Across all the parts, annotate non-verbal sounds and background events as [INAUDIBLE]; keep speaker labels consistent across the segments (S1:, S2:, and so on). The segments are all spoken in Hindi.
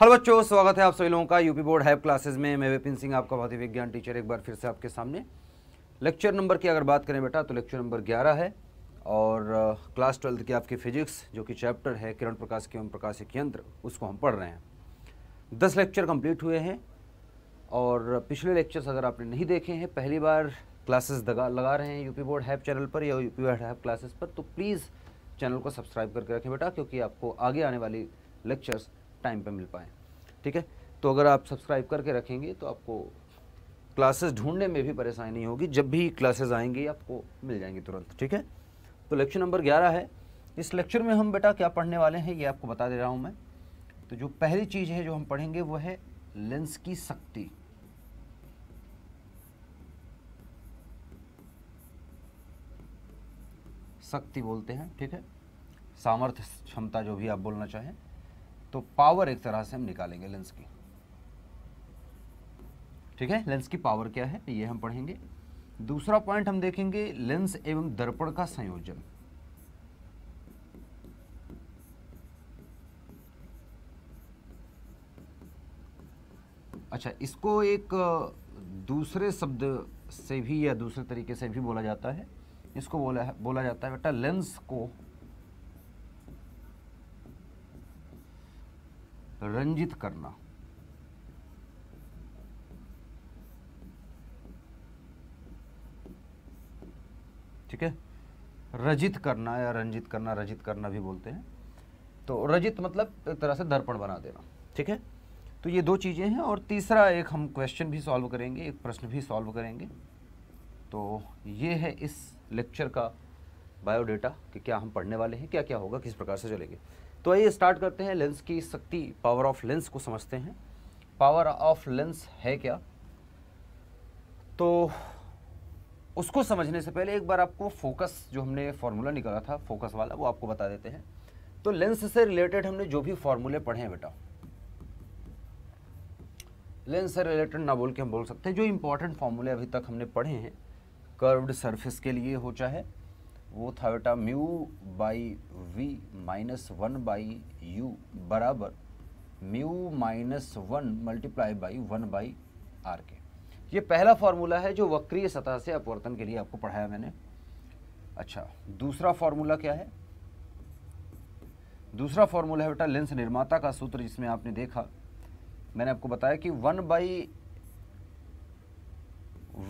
S1: हेलो बच्चों स्वागत है आप सभी लोगों का यूपी बोर्ड हैप क्लासेस में मैं विपिन सिंह आपका बहुत ही विज्ञान टीचर एक बार फिर से आपके सामने लेक्चर नंबर की अगर बात करें बेटा तो लेक्चर नंबर 11 है और क्लास ट्वेल्थ की आपकी फिजिक्स जो कि चैप्टर है किरण प्रकाश के एवं प्रकाशिक यंत्र उसको हम पढ़ रहे हैं दस लेक्चर कम्प्लीट हुए हैं और पिछले लेक्चर्स अगर आपने नहीं देखे हैं पहली बार क्लासेस लगा रहे हैं यूपी बोर्ड हैप चैनल पर या यूपी बोर्ड हैप क्लासेस पर तो प्लीज़ चैनल को सब्सक्राइब करके रखें बेटा क्योंकि आपको आगे आने वाली लेक्चर्स टाइम पे मिल पाए ठीक है तो अगर आप सब्सक्राइब करके रखेंगे तो आपको क्लासेस ढूंढने में भी परेशानी नहीं होगी जब भी क्लासेस आएंगी आपको मिल जाएंगी तुरंत ठीक है तो लेक्चर नंबर ग्यारह है इस लेक्चर में हम बेटा क्या पढ़ने वाले हैं ये आपको बता दे रहा हूँ मैं तो जो पहली चीज़ है जो हम पढ़ेंगे वो है लेंस की शक्ति शक्ति बोलते हैं ठीक है सामर्थ्य क्षमता जो भी आप बोलना चाहें तो पावर एक तरह से हम निकालेंगे लेंस की ठीक है लेंस की पावर क्या है ये हम पढ़ेंगे दूसरा पॉइंट हम देखेंगे लेंस एवं दर्पण का संयोजन अच्छा इसको एक दूसरे शब्द से भी या दूसरे तरीके से भी बोला जाता है इसको बोला बोला जाता है बेटा लेंस को रंजित करना ठीक है रजित करना या रंजित करना रजित करना भी बोलते हैं तो रजित मतलब एक तरह से दर्पण बना देना ठीक है तो ये दो चीज़ें हैं और तीसरा एक हम क्वेश्चन भी सॉल्व करेंगे एक प्रश्न भी सॉल्व करेंगे तो ये है इस लेक्चर का बायोडेटा कि क्या हम पढ़ने वाले हैं क्या क्या होगा किस प्रकार से चलेंगे तो आइए स्टार्ट करते हैं लेंस की शक्ति पावर ऑफ लेंस को समझते हैं पावर ऑफ लेंस है क्या तो उसको समझने से पहले एक बार आपको फोकस जो हमने फार्मूला निकाला था फोकस वाला वो आपको बता देते हैं तो लेंस से रिलेटेड हमने जो भी फार्मूले पढ़े हैं बेटा लेंस से रिलेटेड ना बोल के हम बोल सकते हैं जो इम्पोर्टेंट फार्मूले अभी तक हमने पढ़े हैं कर्व्ड सरफेस के लिए हो चाहे वो था बेटा mu by V minus one by U बराबर mu minus one multiply by one by R के ये पहला फार्मूला है जो वक्रीय सतह से अपवर्तन के लिए आपको पढ़ाया मैंने अच्छा दूसरा फार्मूला क्या है दूसरा फार्मूला है बेटा लेंस निर्माता का सूत्र जिसमें आपने देखा मैंने आपको बताया कि one by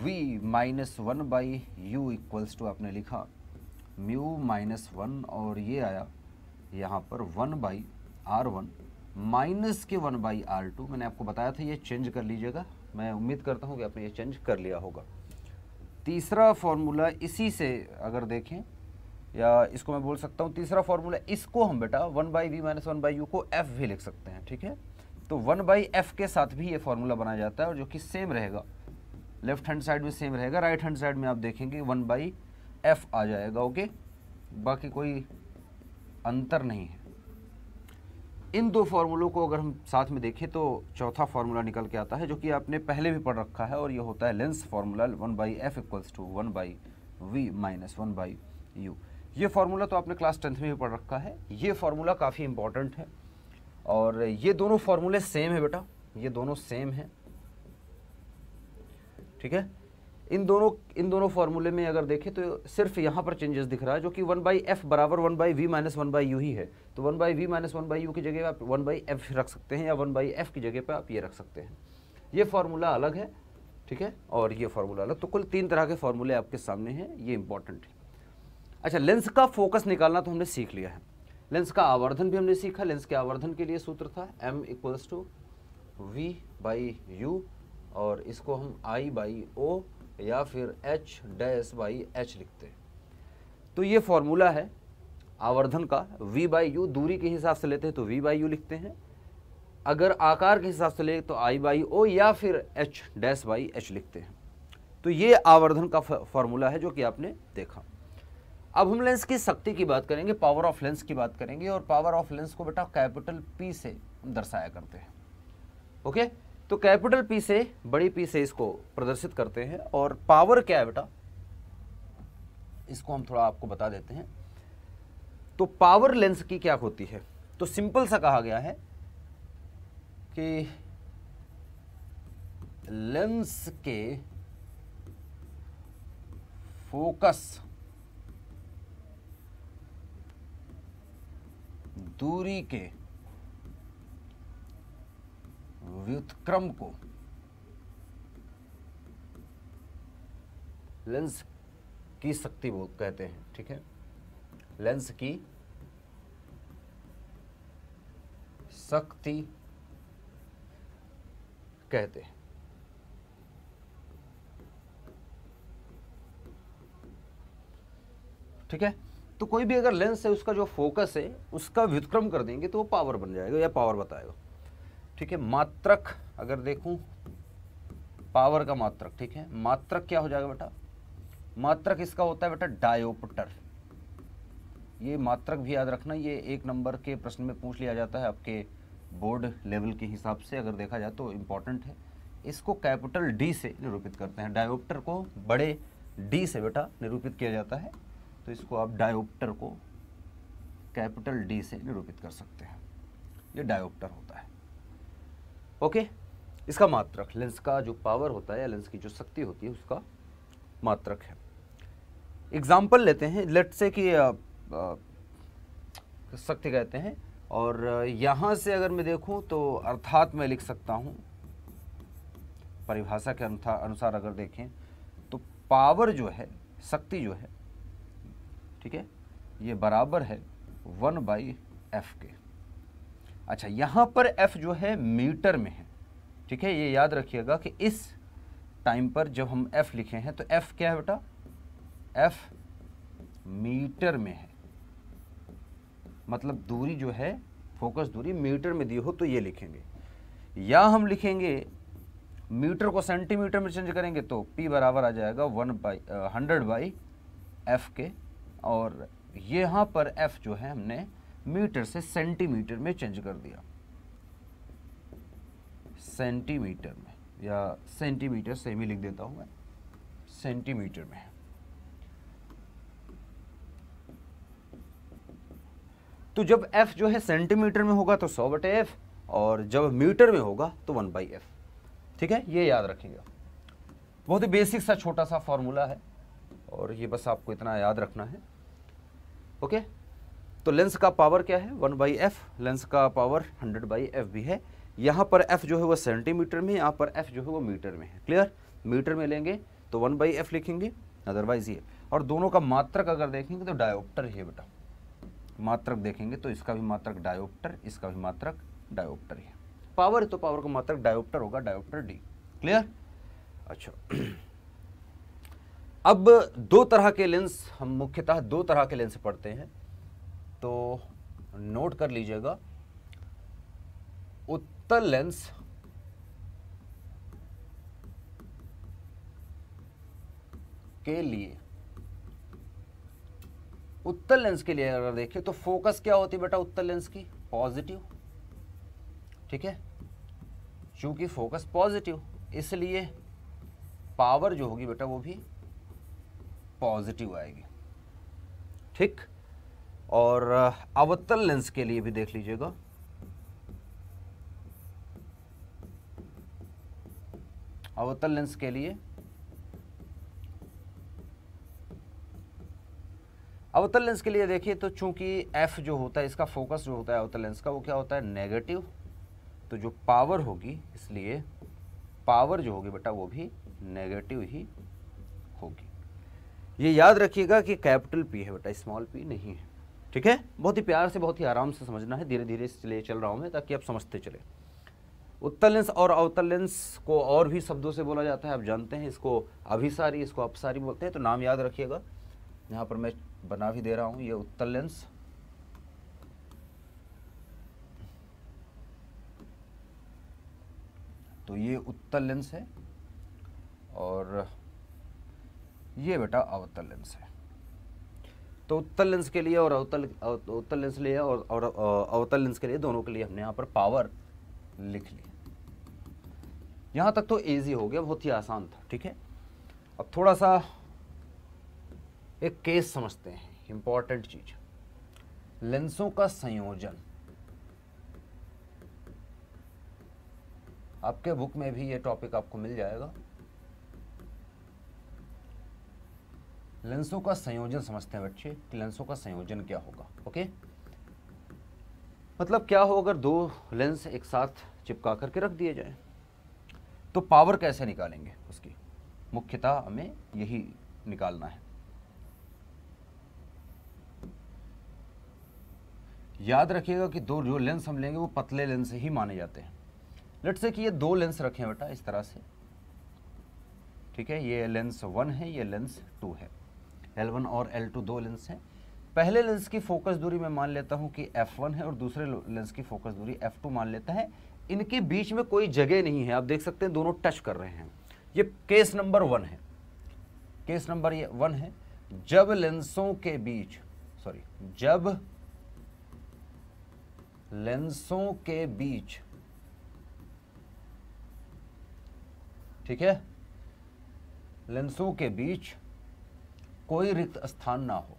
S1: V minus one by U equals to आपने लिखा म्यू माइनस वन और ये आया यहाँ पर one by R one minus के वन बाई आर टू मैंने आपको बताया था ये चेंज कर लीजिएगा मैं उम्मीद करता हूँ कि आपने ये चेंज कर लिया होगा तीसरा फॉर्मूला इसी से अगर देखें या इसको मैं बोल सकता हूँ तीसरा फार्मूला इसको हम बेटा one by V minus one by U को एफ़ भी लिख सकते हैं ठीक है तो वन बाई एफ़ के साथ भी ये फार्मूला बनाया जाता है और जो कि सेम रहेगा लेफ्ट हैंड साइड में सेम रहेगा राइट हैंड साइड में आप देखेंगे वन बाई एफ आ जाएगा ओके बाकी कोई अंतर नहीं है इन दो फार्मूलों को अगर हम साथ में देखें तो चौथा फार्मूला निकल के आता है जो कि आपने पहले भी पढ़ रखा है और ये होता है lens formula one by F equals to one by V minus one by U ये फार्मूला तो आपने क्लास टेंथ में भी पढ़ रखा है ये फार्मूला काफ़ी इंपॉर्टेंट है और ये दोनों फार्मूले सेम है बेटा ये दोनों सेम हैं ठीक है इन दोनों इन दोनों फार्मूले में अगर देखें तो सिर्फ यहाँ पर चेंजेस दिख रहा है जो कि वन बाई एफ बराबर one by V minus one by U ही है तो one by V minus one by U की जगह आप वन बाई एफ रख सकते हैं या वन बाई एफ की जगह पर आप ये रख सकते हैं ये फार्मूला अलग है ठीक है और ये फार्मूला अलग तो कुल तीन तरह के फार्मूले आपके सामने हैं ये इंपॉर्टेंट है अच्छा लेंस का फोकस निकालना तो हमने सीख लिया है लेंस का आवर्धन भी हमने सीखा लेंस के आवर्धन के लिए सूत्र था M equals to V by U और इसको हम आई बाई ओ या फिर एच डैश बाई एच लिखते हैं तो ये फॉर्मूला है आवर्धन का v बाई यू दूरी के हिसाब से लेते हैं तो v बाई यू लिखते हैं अगर आकार के हिसाब से ले तो i बाई ओ या फिर h डैस बाई एच लिखते हैं तो ये आवर्धन का फॉर्मूला है जो कि आपने देखा अब हम लेंस की शक्ति की बात करेंगे पावर ऑफ लेंस की बात करेंगे और पावर ऑफ लेंस को बेटा कैपिटल पी से दर्शाया करते हैं ओके तो कैपिटल पी से बड़ी पी से इसको प्रदर्शित करते हैं और पावर क्या है बेटा इसको हम थोड़ा आपको बता देते हैं तो पावर लेंस की क्या होती है तो सिंपल सा कहा गया है कि लेंस के फोकस दूरी के व्युतक्रम को लेंस की शक्ति वो कहते हैं ठीक है लेंस की शक्ति कहते हैं ठीक है तो कोई भी अगर लेंस है उसका जो फोकस है उसका व्युतक्रम कर देंगे तो वो पावर बन जाएगा या पावर बताएगा ठीक है मात्रक अगर देखूं पावर का मात्रक ठीक है मात्रक क्या हो जाएगा बेटा मात्रक इसका होता है बेटा डायोप्टर ये मात्रक भी याद रखना ये एक नंबर के प्रश्न में पूछ लिया जाता है आपके बोर्ड लेवल के हिसाब से अगर देखा जाए तो इम्पॉर्टेंट है इसको कैपिटल डी से निरूपित करते हैं डायोप्टर को बड़े डी से बेटा निरूपित किया जाता है तो इसको आप डायोप्टर को कैपिटल डी से निरूपित कर सकते हैं ये डायोप्टर होता है ओके इसका मात्रक लेंस का जो पावर होता है या लेंस की जो शक्ति होती है उसका मात्रक है एग्जाम्पल लेते हैं लेट से कि शक्ति कहते हैं और यहाँ से अगर मैं देखूँ तो अर्थात मैं लिख सकता हूँ परिभाषा के अनुसार अगर देखें तो पावर जो है शक्ति जो है ठीक है ये बराबर है वन बाई एफ के अच्छा यहाँ पर एफ जो है मीटर में है ठीक है ये याद रखिएगा कि इस टाइम पर जब हम एफ लिखे हैं तो एफ क्या है बेटा एफ मीटर में है मतलब दूरी जो है फोकस दूरी मीटर में दी हो तो ये लिखेंगे या हम लिखेंगे मीटर को सेंटीमीटर में चेंज करेंगे तो पी बराबर आ जाएगा one by hundred by F के और यहाँ पर एफ जो है हमने मीटर से सेंटीमीटर में चेंज कर दिया सेंटीमीटर में या सेंटीमीटर से भी लिख देता हूं मैं सेंटीमीटर में तो जब एफ जो है सेंटीमीटर में होगा तो सौ बटे एफ और जब मीटर में होगा तो वन बाई एफ ठीक है ये याद रखिएगा बहुत ही बेसिक सा छोटा सा फॉर्मूला है और ये बस आपको इतना याद रखना है ओके तो लेंस का पावर क्या है वन बाई एफ लेंस का पावर हंड्रेड बाई एफ भी है यहाँ पर एफ जो है वो सेंटीमीटर में यहाँ पर एफ जो है वो मीटर में है क्लियर मीटर में लेंगे तो वन बाई एफ लिखेंगे अदरवाइज ये और दोनों का मात्रक अगर देखेंगे तो डायोप्टर है बेटा मात्रक देखेंगे तो इसका भी मात्रक डायोप्टर इसका भी मात्रक डायोप्टर है पावर है तो पावर का मात्रक डायोप्टर होगा डायोप्टर डी क्लियर अच्छा अब दो तरह के लेंस हम मुख्यतः दो तरह के लेंस पढ़ते हैं तो नोट कर लीजिएगा उत्तल लेंस के लिए उत्तल लेंस के लिए अगर देखें तो फोकस क्या होती है बेटा उत्तल लेंस की पॉजिटिव ठीक है चूंकि फोकस पॉजिटिव इसलिए पावर जो होगी बेटा वो भी पॉजिटिव आएगी ठीक और अवतल लेंस के लिए भी देख लीजिएगा अवतल लेंस के लिए अवतल लेंस के लिए देखिए तो चूंकि एफ जो होता है इसका फोकस जो होता है अवतल लेंस का वो क्या होता है नेगेटिव तो जो पावर होगी इसलिए पावर जो होगी बेटा वो भी नेगेटिव ही होगी ये याद रखिएगा कि कैपिटल पी है बेटा स्मॉल पी नहीं है ठीक है बहुत ही प्यार से बहुत ही आराम से समझना है धीरे धीरे इसलिए चल रहा हूँ मैं ताकि आप समझते चले उत्तर लेंस और अवतर लेंस को और भी शब्दों से बोला जाता है आप जानते हैं इसको अभिसारी इसको अपसारी बोलते हैं तो नाम याद रखिएगा यहाँ पर मैं बना भी दे रहा हूँ ये उत्तर लेंस तो ये उत्तर लेंस है और ये बेटा अवतर लेंस है तो उत्तर लेंस के लिए और अवतल उत्तर लेंस लिए और और अवतल लेंस के लिए दोनों के लिए हमने यहाँ पर पावर लिख लिया यहाँ तक तो ईजी हो गया बहुत ही आसान था ठीक है अब थोड़ा सा एक केस समझते हैं इंपॉर्टेंट चीज लेंसों का संयोजन आपके बुक में भी ये टॉपिक आपको मिल जाएगा लेंसों का संयोजन समझते हैं बच्चे कि लेंसों का संयोजन क्या होगा ओके मतलब क्या हो अगर दो लेंस एक साथ चिपका करके रख दिए जाए तो पावर कैसे निकालेंगे उसकी मुख्यतः हमें यही निकालना है याद रखिएगा कि दो जो लेंस हम लेंगे वो पतले लेंस ही माने जाते हैं लेट से कि ये दो लेंस रखें बेटा इस तरह से ठीक है ये लेंस वन है ये लेंस टू है L1 और L2 दो लेंस हैं पहले लेंस की फोकस दूरी मैं मान लेता हूँ कि F1 है और दूसरे लेंस की फोकस दूरी F2 मान लेता है इनके बीच में कोई जगह नहीं है आप देख सकते हैं दोनों टच कर रहे हैं ये केस नंबर वन है केस नंबर ये वन है जब लेंसों के बीच सॉरी जब लेंसों के बीच ठीक है लेंसों के बीच कोई रिक्त स्थान ना हो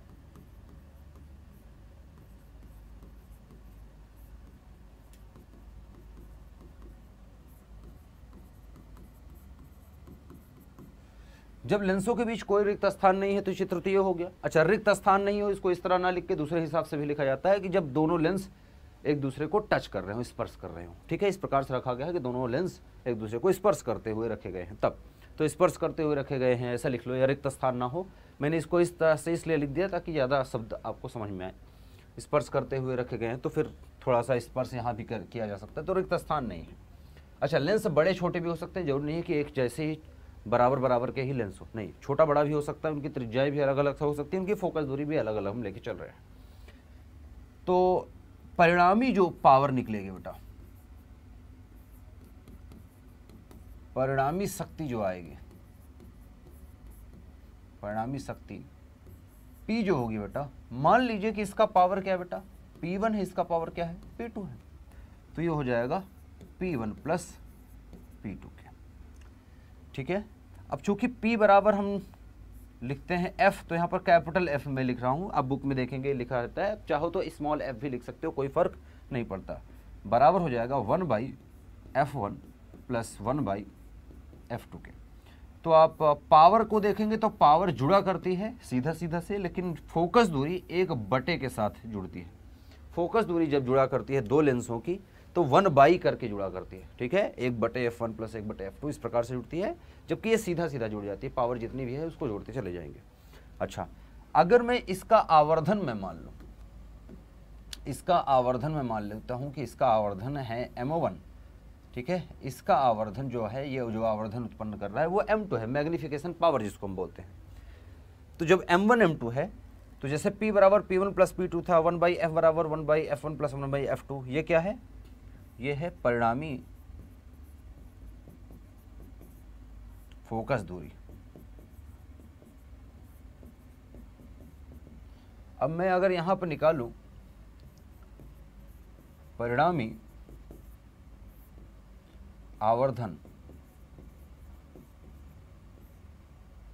S1: जब लेंसों के बीच कोई रिक्त स्थान नहीं है तो चित्रतीय तो हो गया अच्छा रिक्त स्थान नहीं हो इसको इस तरह ना लिख के दूसरे हिसाब से भी लिखा जाता है कि जब दोनों लेंस एक दूसरे को टच कर रहे हो स्पर्श कर रहे हो ठीक है इस प्रकार से रखा गया है कि दोनों लेंस एक दूसरे को स्पर्श करते हुए रखे गए हैं तब तो स्पर्श करते हुए रखे गए हैं ऐसा लिख लो या रिक्त स्थान ना हो मैंने इसको इस तरह से इसलिए लिख दिया ताकि ज़्यादा शब्द आपको समझ में आए स्पर्श करते हुए रखे गए हैं तो फिर थोड़ा सा स्पर्श यहाँ भी कर किया जा सकता है तो रिक्त स्थान नहीं है अच्छा लेंस बड़े छोटे भी हो सकते हैं जरूर नहीं है कि एक जैसे ही बराबर बराबर के ही लेंस हो नहीं छोटा बड़ा भी हो सकता है उनकी त्रिज्याएँ भी अलग अलग हो सकती है उनकी फोकस दूरी भी अलग अलग हम लेके चल रहे हैं तो परिणामी जो पावर निकलेगी बेटा परिणामी शक्ति जो आएगी परिणामी शक्ति पी जो होगी बेटा मान लीजिए कि इसका पावर क्या है बेटा पी वन है इसका पावर क्या है पी टू है तो ये हो जाएगा P one plus P two के ठीक है अब चूंकि पी बराबर हम लिखते हैं एफ तो यहाँ पर कैपिटल एफ में लिख रहा हूँ आप बुक में देखेंगे लिखा रहता है चाहो तो स्मॉल एफ भी लिख सकते हो कोई फ़र्क नहीं पड़ता बराबर हो जाएगा one by F one plus one by F two के तो आप पावर को देखेंगे तो पावर जुड़ा करती है सीधा सीधा से लेकिन फोकस दूरी एक बटे के साथ जुड़ती है फोकस दूरी जब जुड़ा करती है दो लेंसों की तो वन बाई करके जुड़ा करती है ठीक है एक बटे एफ वन प्लस एक बटे एफ टू इस प्रकार से जुड़ती है जबकि ये सीधा सीधा जुड़ जाती है पावर जितनी भी है उसको जोड़ते चले जाएंगे अच्छा अगर मैं इसका आवर्धन में मान लूँ इसका आवर्धन में मान लेता हूँ कि इसका आवर्धन है एमओ वन ठीक है इसका आवर्धन जो है ये जो आवर्धन उत्पन्न कर रहा है वो एम टू है मैग्निफिकेशन पावर जिसको हम बोलते हैं तो जब एम वन एम टू है तो जैसे पी बराबर P one plus P two था वन बाई एफ बराबर one by F one plus one by F two ये क्या है ये है परिणामी फोकस दूरी अब मैं अगर यहां पर निकालू परिणामी आवर्धन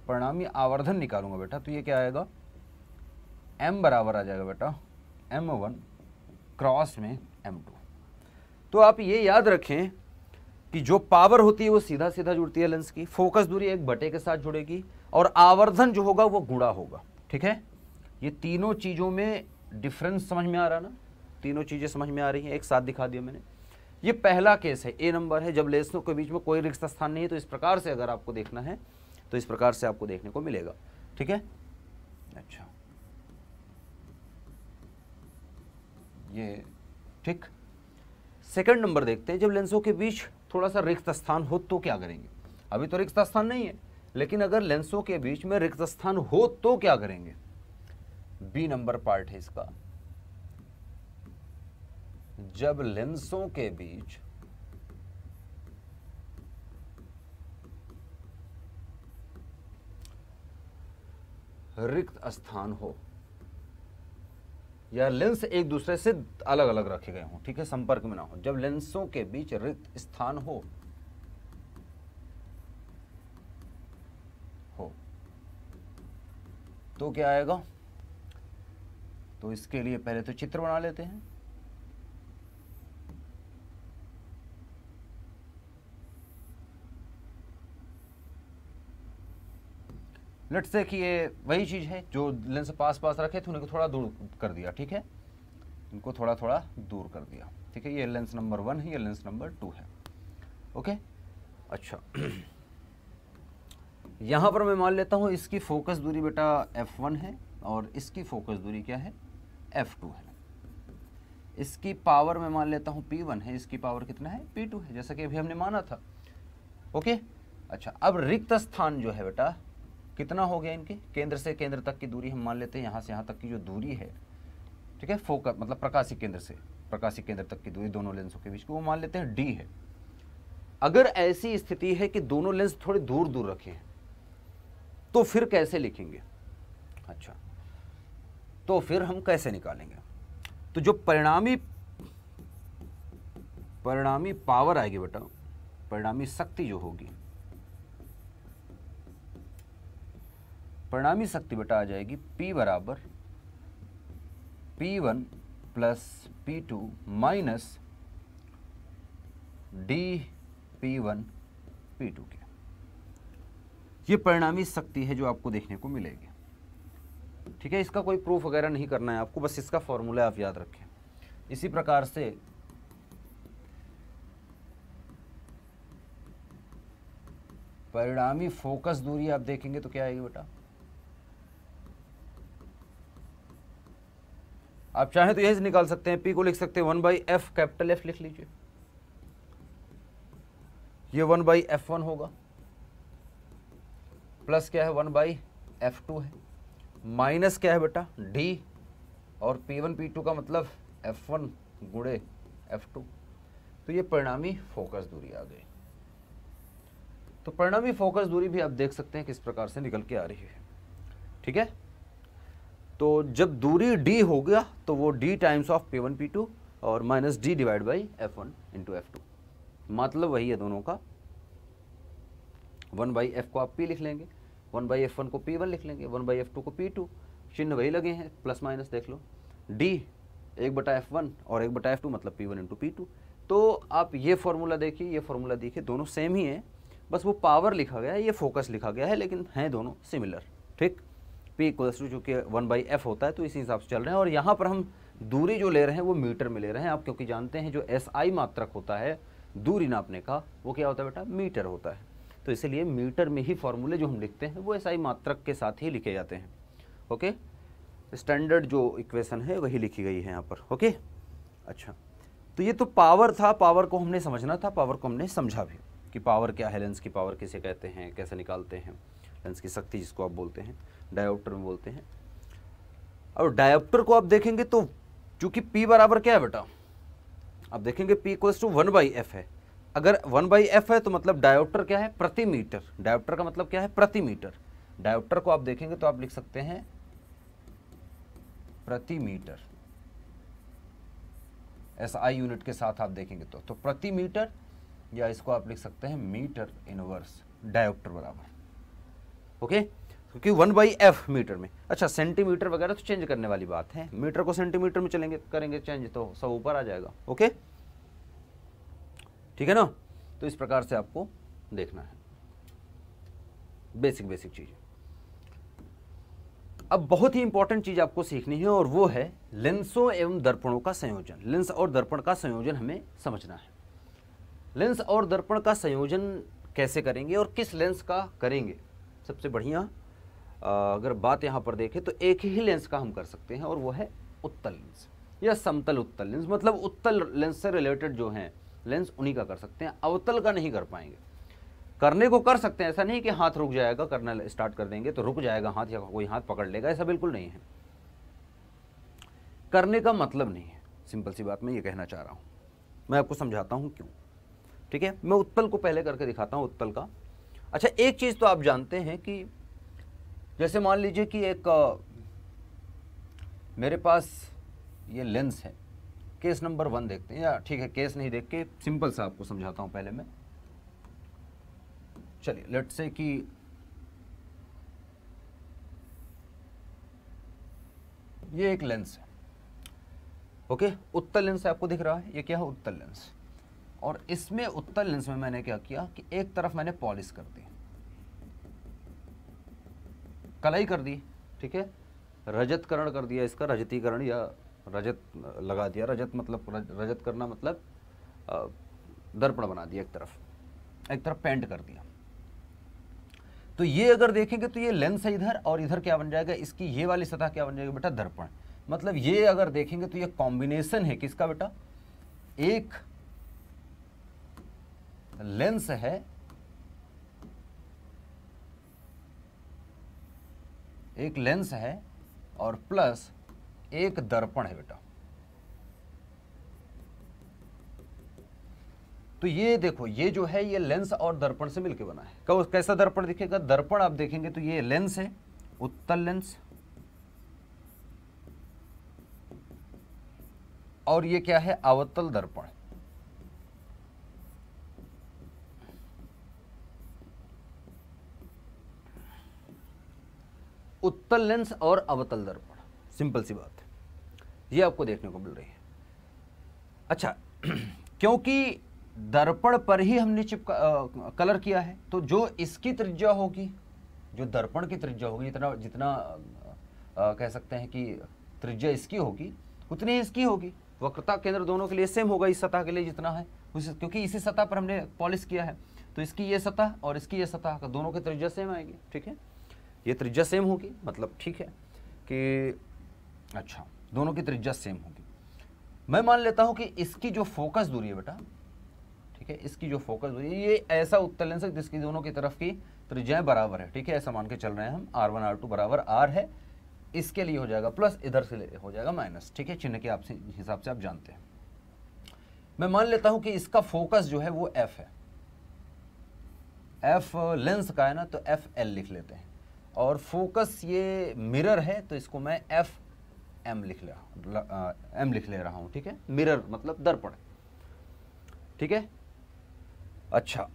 S1: परिणामी आवर्धन निकालूंगा बेटा तो ये क्या आएगा m बराबर आ जाएगा बेटा एम वन क्रॉस में एम टू तो आप ये याद रखें कि जो पावर होती है वो सीधा सीधा जुड़ती है लेंस की फोकस दूरी एक बटे के साथ जुड़ेगी और आवर्धन जो होगा वो गुड़ा होगा ठीक है ये तीनों चीज़ों में डिफरेंस समझ में आ रहा ना तीनों चीज़ें समझ में आ रही हैं एक साथ दिखा दिया मैंने ये पहला केस है ए नंबर है जब लेसनों के बीच में कोई रिक्त स्थान नहीं है तो इस प्रकार से अगर आपको देखना है तो इस प्रकार से आपको देखने को मिलेगा ठीक है अच्छा ये ठीक सेकंड नंबर देखते हैं जब लेंसों के बीच थोड़ा सा रिक्त स्थान हो तो क्या करेंगे अभी तो रिक्त स्थान नहीं है लेकिन अगर लेंसों के बीच में रिक्त स्थान हो तो क्या करेंगे बी नंबर पार्ट है इसका जब लेंसों के बीच रिक्त स्थान हो या लेंस एक दूसरे से अलग अलग रखे गए हों ठीक है संपर्क में ना हो जब लेंसों के बीच रिक्त स्थान हो हो तो क्या आएगा तो इसके लिए पहले तो चित्र बना लेते हैं लेट से कि ये वही चीज़ है जो लेंस पास पास रखे थे उनको थोड़ा दूर कर दिया ठीक है इनको थोड़ा थोड़ा दूर कर दिया ठीक है ये लेंस नंबर वन है ये लेंस नंबर टू है ओके अच्छा [CLEARS THROAT] यहाँ पर मैं मान लेता हूँ इसकी फोकस दूरी बेटा एफ वन है और इसकी फोकस दूरी क्या है एफ टू है इसकी पावर मैं मान लेता हूँ पी वन है इसकी पावर कितना है पी टू है जैसा कि अभी हमने माना था ओके अच्छा अब रिक्त स्थान जो है बेटा कितना हो गया इनकी केंद्र से केंद्र तक की दूरी हम मान लेते हैं यहाँ से यहाँ तक की जो दूरी है ठीक है फोकस मतलब प्रकाशी केंद्र से प्रकाशी केंद्र तक की दूरी दोनों लेंसों के बीच की वो मान लेते हैं डी है अगर ऐसी स्थिति है कि दोनों लेंस थोड़े दूर दूर रखे हैं तो फिर कैसे लिखेंगे अच्छा तो फिर हम कैसे निकालेंगे तो जो परिणामी परिणामी पावर आएगी बेटा परिणामी शक्ति जो होगी परिणामी शक्ति बेटा आ जाएगी P बराबर P1 one plus P two minus D P one P two के ये परिणामी शक्ति है जो आपको देखने को मिलेगी ठीक है इसका कोई प्रूफ वगैरह नहीं करना है आपको बस इसका फॉर्मूला आप याद रखें इसी प्रकार से परिणामी फोकस दूरी आप देखेंगे तो क्या आएगी बेटा आप चाहें तो यही से निकाल सकते हैं पी को लिख सकते हैं one by F capital F लिख लीजिए ये वन बाई एफ वन होगा प्लस क्या है वन बाई एफ टू है माइनस क्या है बेटा डी और पी वन पी टू का मतलब एफ वन गुड़े एफ टू तो ये परिणामी फोकस दूरी आ गई तो परिणामी फोकस दूरी भी आप देख सकते हैं किस प्रकार से निकल के आ रही है ठीक है तो जब दूरी डी हो गया तो वो D times of P one P two और minus D divide by F one into F two मतलब वही है दोनों का वन बाई एफ को आप पी लिख लेंगे वन बाई एफ वन को पी वन लिख लेंगे वन बाई एफ टू को पी टू चिन्ह वही लगे हैं प्लस माइनस देख लो डी एक बटा एफ वन और एक बटा एफ टू मतलब P one into P two तो आप ये फॉर्मूला देखिए ये फॉर्मूला देखिए दोनों सेम ही है बस वो पावर लिखा गया है ये फोकस लिखा गया है लेकिन हैं दोनों सिमिलर ठीक पी इक्वल्स टू चूँकि वन बाई एफ होता है तो इसी हिसाब से चल रहे हैं और यहाँ पर हम दूरी जो ले रहे हैं वो मीटर में ले रहे हैं आप क्योंकि जानते हैं जो एस आई मात्रक होता है दूरी नापने का वो क्या होता है बेटा मीटर होता है तो इसलिए मीटर में ही फॉर्मूले जो हम लिखते हैं वो एस आई मात्रक के साथ ही लिखे जाते हैं ओके स्टैंडर्ड जो इक्वेशन है वही लिखी गई है यहाँ पर ओके अच्छा तो ये तो पावर था पावर को हमने समझना था पावर को हमने समझा भी कि पावर क्या है लेंस की पावर किसे कहते हैं कैसे निकालते हैं लेंस की शक्ति जिसको आप बोलते हैं डायोप्टर में बोलते हैं अब डायोप्टर को आप देखेंगे तो चूंकि पी बराबर क्या है बेटा आप देखेंगे P equals to one by F है अगर वन बाई एफ है तो मतलब डायोप्टर क्या है प्रति मीटर डायोप्टर का मतलब क्या है प्रति मीटर डायोप्टर को आप देखेंगे तो आप लिख सकते हैं प्रति मीटर ऐसा आई यूनिट के साथ आप देखेंगे तो तो प्रति मीटर या इसको आप लिख सकते हैं मीटर इनवर्स डायोप्टर बराबर ओके okay? क्योंकि वन बाई एफ मीटर में अच्छा सेंटीमीटर वगैरह तो चेंज करने वाली बात है मीटर को सेंटीमीटर में चलेंगे करेंगे चेंज तो सब ऊपर आ जाएगा ओके ठीक है ना तो इस प्रकार से आपको देखना है बेसिक बेसिक चीज अब बहुत ही इंपॉर्टेंट चीज आपको सीखनी है और वो है लेंसों एवं दर्पणों का संयोजन लेंस और दर्पण का संयोजन हमें समझना है लेंस और दर्पण का संयोजन कैसे करेंगे और किस लेंस का करेंगे सबसे बढ़िया अगर बात यहाँ पर देखें तो एक ही लेंस का हम कर सकते हैं और वो है उत्तल लेंस या समतल उत्तल लेंस मतलब उत्तल लेंस से रिलेटेड जो हैं लेंस उन्हीं का कर सकते हैं अवतल का नहीं कर पाएंगे करने को कर सकते हैं ऐसा नहीं कि हाथ रुक जाएगा करना स्टार्ट कर देंगे तो रुक जाएगा हाथ या कोई हाथ पकड़ लेगा ऐसा बिल्कुल नहीं है करने का मतलब नहीं है सिंपल सी बात मैं ये कहना चाह रहा हूँ मैं आपको समझाता हूँ क्यों ठीक है मैं उत्तल को पहले करके दिखाता हूँ उत्तल का अच्छा एक चीज़ तो आप जानते हैं कि जैसे मान लीजिए कि एक मेरे पास ये लेंस है केस नंबर वन देखते हैं या ठीक है केस नहीं देख के सिंपल सा आपको समझाता हूँ पहले मैं चलिए लेट से कि ये एक लेंस है ओके उत्तर लेंस आपको दिख रहा है ये क्या है उत्तर लेंस और इसमें उत्तर लेंस में मैंने क्या किया कि एक तरफ मैंने पॉलिश कर दी कलाई कर दी ठीक है रजतकरण कर दिया इसका रजतीकरण या रजत लगा दिया रजत मतलब रजत करना मतलब दर्पण बना दिया एक तरफ एक तरफ पेंट कर दिया तो ये अगर देखेंगे तो ये लेंस है इधर और इधर क्या बन जाएगा इसकी ये वाली सतह क्या बन जाएगी बेटा दर्पण मतलब ये अगर देखेंगे तो ये कॉम्बिनेशन है किसका बेटा एक लेंस है एक लेंस है और प्लस एक दर्पण है बेटा तो ये देखो ये जो है ये लेंस और दर्पण से मिलके बना है कैसा दर्पण दिखेगा दर्पण आप देखेंगे तो ये लेंस है उत्तल लेंस और ये क्या है अवतल दर्पण उत्तल लेंस और अवतल दर्पण सिंपल सी बात है ये आपको देखने को मिल रही है अच्छा [CLEARS THROAT] क्योंकि दर्पण पर ही हमने चिपका कलर किया है तो जो इसकी त्रिज्या होगी जो दर्पण की त्रिज्या होगी जितना जितना आ, कह सकते हैं कि त्रिज्या इसकी होगी उतनी इसकी होगी वक्रता केंद्र दोनों के लिए सेम होगा इस सतह के लिए जितना है उस क्योंकि इसी सतह पर हमने पॉलिश किया है तो इसकी ये सतह और इसकी ये सतह दोनों की त्रिज्या सेम आएगी ठीक है ये त्रिज्या सेम होगी मतलब ठीक है कि अच्छा दोनों की त्रिज्या सेम होगी मैं मान लेता हूं कि इसकी जो फोकस दूरी है बेटा ठीक है इसकी जो फोकस दूरी है ये ऐसा लेंस है जिसकी दोनों की तरफ की त्रिज्याएं बराबर है ठीक है ऐसा मान के चल रहे हैं हम आर वन आर टू बराबर आर है इसके लिए हो जाएगा प्लस इधर से हो जाएगा माइनस ठीक है चिन्ह के आपसे हिसाब से आप जानते हैं मैं मान लेता हूं कि इसका फोकस जो है वो एफ है एफ लेंस का है ना तो एफ एल लिख लेते हैं और फोकस ये मिरर है तो इसको मैं एफ एम लिख ले रहा एम लिख ले रहा हूँ ठीक है मिरर मतलब दर्पण ठीक है अच्छा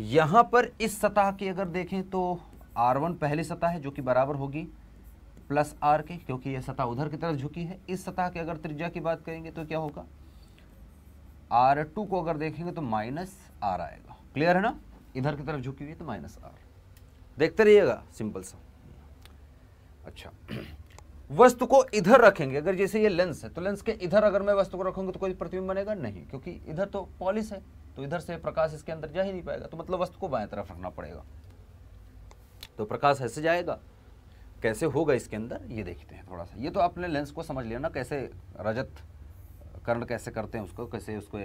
S1: यहाँ पर इस सतह की अगर देखें तो आर वन पहली सतह है जो कि बराबर होगी प्लस आर के क्योंकि यह सतह उधर की तरफ झुकी है इस सतह के अगर त्रिज्या की बात करेंगे तो क्या होगा आर टू को अगर देखेंगे तो माइनस आर आएगा क्लियर है ना इधर की तरफ झुकी हुई है तो माइनस आर देखते रहिएगा सिंपल सा अच्छा वस्तु को इधर रखेंगे अगर जैसे ये लेंस है तो लेंस के इधर अगर मैं वस्तु को रखूंगा तो कोई प्रतिबिंब बनेगा नहीं क्योंकि इधर तो पॉलिस है तो इधर से प्रकाश इसके अंदर जा ही नहीं पाएगा तो मतलब वस्तु को बाएं तरफ रखना पड़ेगा तो प्रकाश ऐसे जाएगा कैसे होगा इसके अंदर ये देखते हैं थोड़ा सा ये तो आपने लेंस को समझ लिया ना कैसे रजत कर्ण कैसे करते हैं उसको कैसे उसको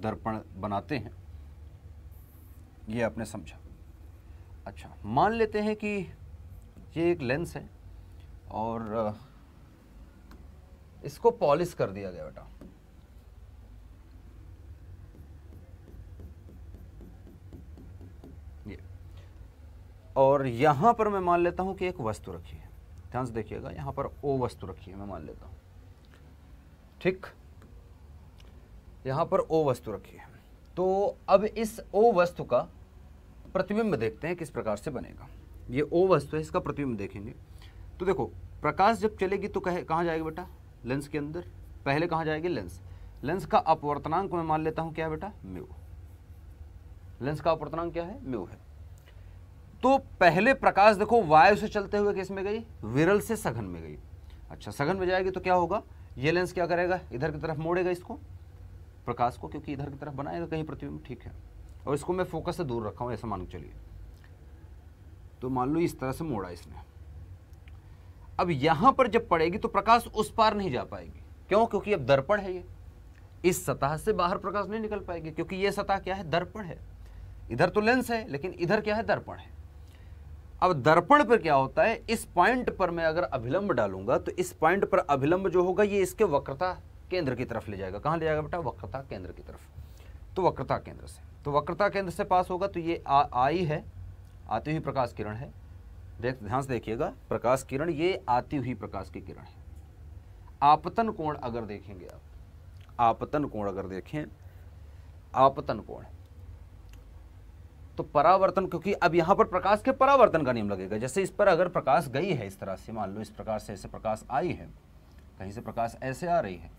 S1: दर्पण बनाते हैं ये आपने समझा अच्छा मान लेते हैं कि ये एक लेंस है और इसको पॉलिश कर दिया गया बेटा ये और यहां पर मैं मान लेता हूं कि एक वस्तु रखी है ध्यान से देखिएगा यहां पर ओ वस्तु रखी है मैं मान लेता हूं ठीक यहां पर ओ वस्तु रखी है तो अब इस ओ वस्तु का प्रतिबिंब देखते हैं किस प्रकार से बनेगा ये ओ वस्तु है इसका प्रतिबिंब देखेंगे तो देखो प्रकाश जब चलेगी तो कहे कहाँ जाएगी बेटा लेंस के अंदर पहले कहाँ जाएगी लेंस लेंस का अपवर्तनांक मैं मान लेता हूँ क्या बेटा म्यू लेंस का अपवर्तनांक क्या है म्यू है तो पहले प्रकाश देखो वायु से चलते हुए किस में गई विरल से सघन में गई अच्छा सघन में जाएगी तो क्या होगा ये लेंस क्या करेगा इधर की तरफ मोड़ेगा इसको प्रकाश को क्योंकि इधर की तरफ बनाएगा कहीं प्रतिबिंब ठीक है और इसको मैं फोकस से दूर रखा हूँ ऐसा मान चलिए तो मान लो इस तरह से मोड़ा इसने अब यहां पर जब पड़ेगी तो प्रकाश उस पार नहीं जा पाएगी क्यों क्योंकि अब दर्पण है ये इस सतह से बाहर प्रकाश नहीं निकल पाएगी क्योंकि ये सतह क्या है दर्पण है इधर तो लेंस है लेकिन इधर क्या है दर्पण है अब दर्पण पर क्या होता है इस पॉइंट पर मैं अगर अभिलंब डालूंगा तो इस पॉइंट पर अभिलंब जो होगा ये इसके वक्रता केंद्र की तरफ ले जाएगा कहाँ ले जाएगा बेटा वक्रता केंद्र की तरफ तो वक्रता केंद्र से तो वक्रता केंद्र से पास होगा तो ये आ, आई है आती हुई प्रकाश किरण है देख ध्यान से देखिएगा प्रकाश किरण ये आती हुई प्रकाश की किरण है आपतन कोण अगर देखेंगे आप आपतन कोण अगर देखें आपतन कोण तो परावर्तन क्योंकि अब यहाँ पर प्रकाश के परावर्तन का नियम लगेगा जैसे इस पर अगर प्रकाश गई है इस तरह से मान लो इस प्रकार से ऐसे प्रकाश आई है कहीं से प्रकाश ऐसे आ रही है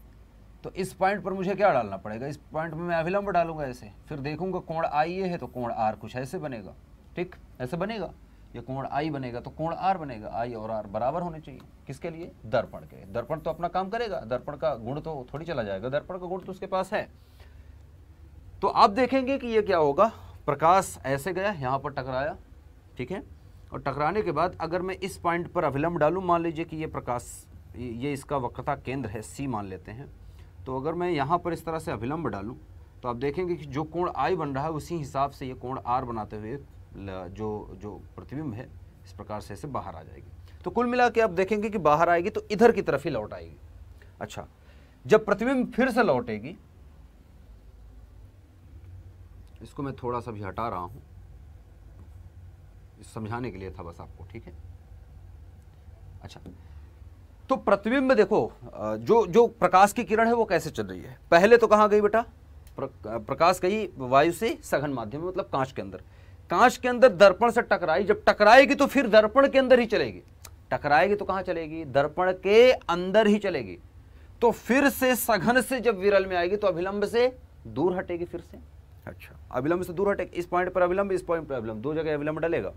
S1: तो इस पॉइंट पर मुझे क्या डालना पड़ेगा इस पॉइंट में मैं अविलंब डालूंगा ऐसे फिर देखूंगा कोण आई ये है तो कोण आर कुछ ऐसे बनेगा ठीक ऐसे बनेगा ये कोण आई बनेगा तो कोण आर बनेगा आई और आर बराबर होने चाहिए किसके लिए दर्पण के दर्पण तो अपना काम करेगा दर्पण का गुण तो थोड़ी चला जाएगा दर्पण का गुण तो उसके पास है तो आप देखेंगे कि ये क्या होगा प्रकाश ऐसे गया यहाँ पर टकराया ठीक है और टकराने के बाद अगर मैं इस पॉइंट पर अविलंब डालूँ मान लीजिए कि ये प्रकाश ये इसका वक्रता केंद्र है सी मान लेते हैं तो अगर मैं यहाँ पर इस तरह से अभिलंब डालूँ तो आप देखेंगे कि जो कोण आई बन रहा है उसी हिसाब से ये कोण आर बनाते हुए जो जो प्रतिबिंब है इस प्रकार से इसे बाहर आ जाएगी तो कुल मिला के आप देखेंगे कि बाहर आएगी तो इधर की तरफ ही लौट आएगी अच्छा जब प्रतिबिंब फिर से लौटेगी इसको मैं थोड़ा सा भी हटा रहा हूँ समझाने के लिए था बस आपको ठीक है अच्छा तो प्रतिबिंब देखो जो जो प्रकाश की किरण है वो कैसे चल रही है पहले तो कहाँ गई बेटा प्रकाश गई वायु से सघन माध्यम मतलब कांच के अंदर कांच के अंदर दर्पण से टकराई जब टकराएगी तो फिर दर्पण के अंदर ही चलेगी टकराएगी तो कहाँ चलेगी दर्पण के अंदर ही चलेगी तो फिर से सघन से जब विरल में आएगी तो अभिलंब से दूर हटेगी फिर से अच्छा अभिलंब से दूर हटेगी इस पॉइंट पर अभिलंब इस पॉइंट पर अभिलंब दो जगह अभिलंब डलेगा